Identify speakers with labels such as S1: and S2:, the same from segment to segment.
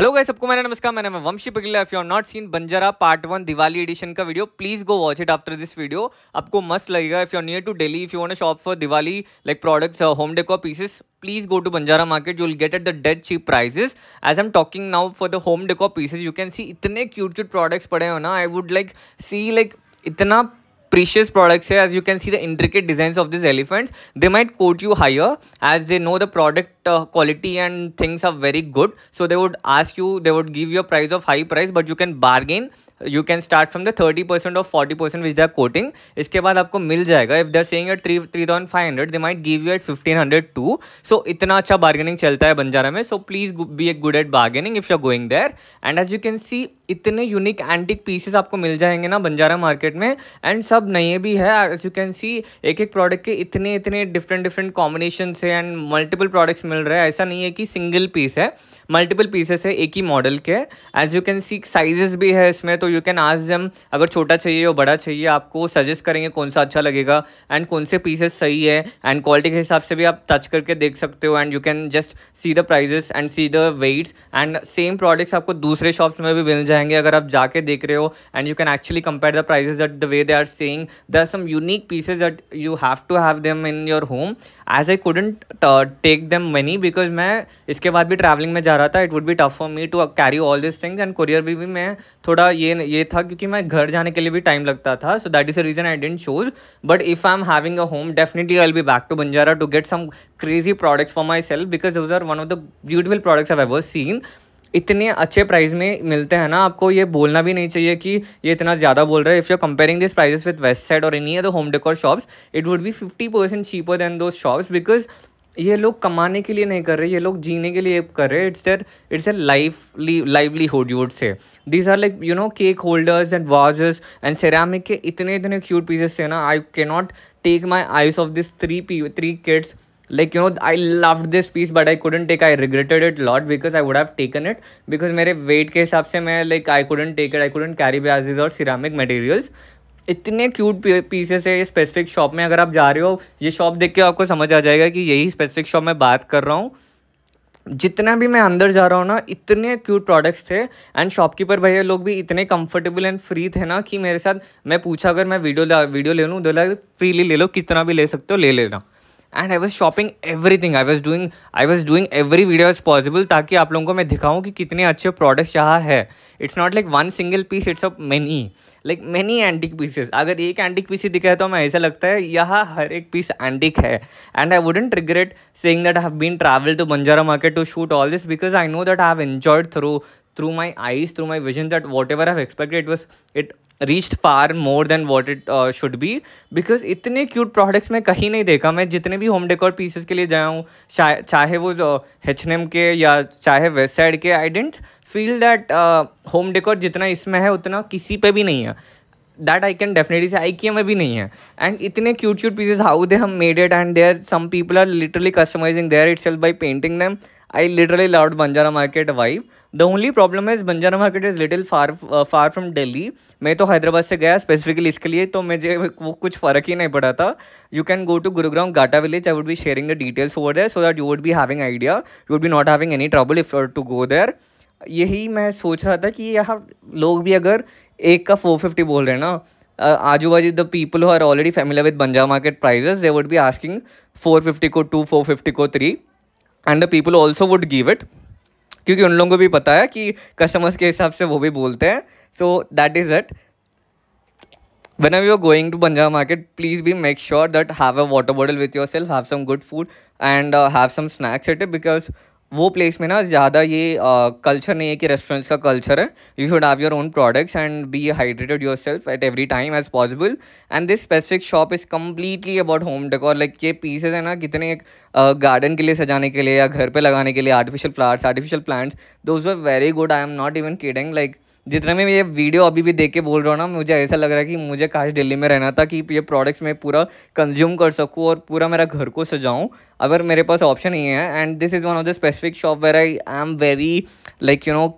S1: Hello guys सबको मेरा नमस्कार मैंने मैं Vanshi Pagila if you are not seen Banjara part one Diwali edition का video please go watch it after this video आपको मस्त लगेगा if you are near to Delhi if you want shop for Diwali like products home decor pieces please go to Banjara Market. You'll get at the dead cheap prices. As am talking now for the home decor pieces you can see इतने cute cute products पड़े हो ना I would like see like इतना precious products here as you can see the intricate designs of these elephants they might quote you higher as they know the product uh, quality and things are very good so they would ask you they would give you a price of high price but you can bargain you can start from the 30% or 40% which they are quoting iske baad aapko mil jayega if they are saying at 3 3500 they might give you at 1500 too so itna acha bargaining chalta hai banjara mein so please be a good at bargaining if you are going there and as you can see इतने unique antique pieces आपको मिल जाएंगे ना Banjara market में and सब नए भी है एज यू कैन सी एक एक प्रोडक्ट के इतने इतने डिफरेंट डिफरेंट कॉम्बिनेशन है एंड मल्टीपल प्रोडक्ट्स मिल रहे हैं ऐसा नहीं है कि सिंगल पीस है मल्टीपल पीसेस है एक ही मॉडल के as you can see sizes भी है इसमें तो यू कैन आज जम अगर छोटा चाहिए और बड़ा चाहिए आपको सजेस्ट करेंगे कौन सा अच्छा लगेगा एंड कौन से पीसेस सही है एंड क्वालिटी के हिसाब से भी आप टच करके देख सकते हो and you can just see the prices and see the weights and same products आपको दूसरे शॉप्स में भी मिल जाए रहेंगे अगर आप जाके देख रहे हो and you can actually compare the prices that the way they are saying there are some unique pieces that you have to have them in your home as I couldn't take them money because मैं इसके बाद भी travelling में जा रहा था it would भी tough for me to carry all this things and courier भी, भी मैं थोड़ा ये ये था क्योंकि मैं घर जाने के लिए भी टाइम लगता था so that is a reason I didn't choose but if I am having a home definitely I be back to Banjara to get some crazy products for myself because those are one of the beautiful products I ever seen इतने अच्छे price में मिलते हैं ना आपको ये बोलना भी नहीं चाहिए कि ये इतना ज़्यादा बोल रहा है if you comparing this prices with Westside और any other home decor shops it would be fifty percent cheaper than those shops because ये लोग कमाने के लिए नहीं कर रहे ये लोग जीने के लिए कर रहे इट्स दर इट्स अ लाइफली livelihood you'd say these are like you know cake holders and vases and ceramic के इतने इतने क्यूट पीसेस थे ना I can not take my eyes off this three P three kids like you know I love this piece but I couldn't take I regretted it lot because I would have taken it because मेरे weight के हिसाब से मैं like I couldn't take it I couldn't carry bases और ceramic materials इतने cute pieces है ये specific shop में अगर आप जा रहे हो ये शॉप देख के आपको समझ आ जाएगा कि यही स्पेसिफिक शॉप में बात कर रहा हूँ जितना भी मैं अंदर जा रहा हूँ ना इतने क्यूट प्रोडक्ट्स थे एंड शॉपकीपर भैया लोग भी इतने कंफर्टेबल एंड फ्री थे ना कि मेरे साथ मैं पूछा अगर मैं वीडियो वीडियो ले लूँ दो फ्रीली ले लो कितना भी ले सकते हो ले लेना and I was shopping everything I was doing I was doing every video is possible ताकि आप लोगों को मैं दिखाऊँ कि कितने अच्छे प्रोडक्ट्स यहाँ है it's not like one single piece it's a many like many antique pieces अगर एक एंटिक पीस ही दिखाए है तो हमें ऐसा लगता है यहाँ हर एक पीस एंटिक है and I wouldn't regret saying that have been travel to Banjara market to shoot all this because I know that I have enjoyed through through my eyes through my vision that whatever i've expected it was it reached far more than what it should be because इतने cute products मैं कहीं नहीं देखा मैं जितने भी home decor pieces के लिए जाया हूँ चाहे वो एच एन एम के या चाहे वेस्ट साइड के I didn't feel that home decor जितना इसमें है उतना किसी पे भी नहीं है दैट आई कैन डेफिनेटली से आई आईकिया में भी नहीं है एंड इतने cute cute pieces how they um made it and there some people are literally customizing their itself by painting them I literally love Banjara market vibe the only problem is Banjara market is little far far from Delhi मैं तो हैदराबाद से गया specifically इसके लिए तो मुझे वो कुछ फर्क ही नहीं पड़ा था you can go to Gurugram Ghata village I would be sharing the details over there so that you would भी हैविंग आइडिया यू वुड भी not having any trouble if to go there यही मैं सोच रहा था कि यहाँ लोग भी अगर एक का फोर फिफ्टी बोल रहे हैं ना आजू बाजू the people who are already familiar with Banjara market prices they would be asking four fifty को टू फोर फिफ्टी को three and the people also would give it क्योंकि उन लोगों को भी पता है कि कस्टमर्स के हिसाब से वो भी बोलते हैं so that is it when you are going to Punjab market please be make sure that have a water bottle with yourself, have some good food, and uh, have some snacks at because वो place में ना ज़्यादा ये culture नहीं है कि restaurants का culture है you should have your own products and be hydrated yourself at every time as possible and this specific shop is completely about home decor like ये पीसेज है ना कितने एक गार्डन के लिए सजाने के लिए या घर पर लगाने के लिए artificial flowers artificial plants those are very good I am not even kidding like जितना मैं ये वीडियो अभी भी देख के बोल रहा हूँ ना मुझे ऐसा लग रहा है कि मुझे काश दिल्ली में रहना था कि ये प्रोडक्ट्स मैं पूरा कंज्यूम कर सकूँ और पूरा मेरा घर को सजाऊँ अगर मेरे पास ऑप्शन ही है and this is one of the specific shop where I I am very like you know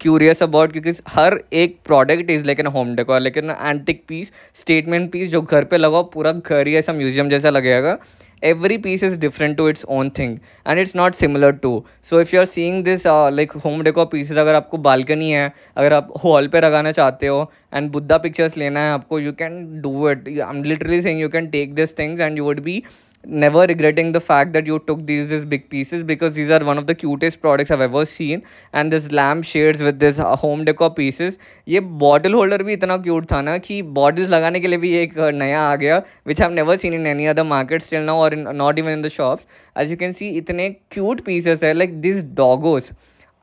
S1: curious about क्योंकि हर एक product is like an home decor लेकिन एंटिक पीस स्टेटमेंट पीस जो घर पर लगाओ पूरा घर ही ऐसा म्यूजियम जैसा लगेगा every piece is different to its own thing and it's not similar to so if you are seeing this uh, like home decor pieces agar aapko balcony hai agar aap hall pe lagana chahte ho and buddha pictures lena hai aapko you can do it i'm literally saying you can take these things and you would be never regretting the fact that you took these these big pieces because these are one of the cutest products I've ever seen and this lamp shades with this home decor pieces ये bottle holder भी इतना cute था ना कि bottles लगाने के लिए भी एक नया आ गया which I've never seen in any other market still now or in, not even in the shops as you can see इतने cute pieces है like these doggos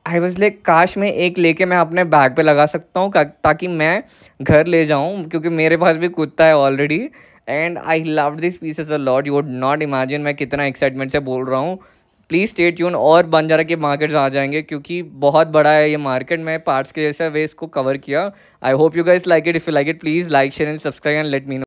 S1: I was like काश मैं एक लेके मैं अपने बैग पे लगा सकता हूँ ताकि मैं घर ले जाऊँ क्योंकि मेरे पास भी कुत्ता है already and I love this is a lot you would not imagine मैं कितना एक्साइटमेंट से बोल रहा हूँ प्लीज़ स्टे ट्यून और बंजारा के मार्केट्स आ जाएंगे क्योंकि बहुत बड़ा है ये मार्केट मैं पार्ट्स के जैसे वे इसको कवर किया I hope you guys like it if you like it please like share and subscribe and let me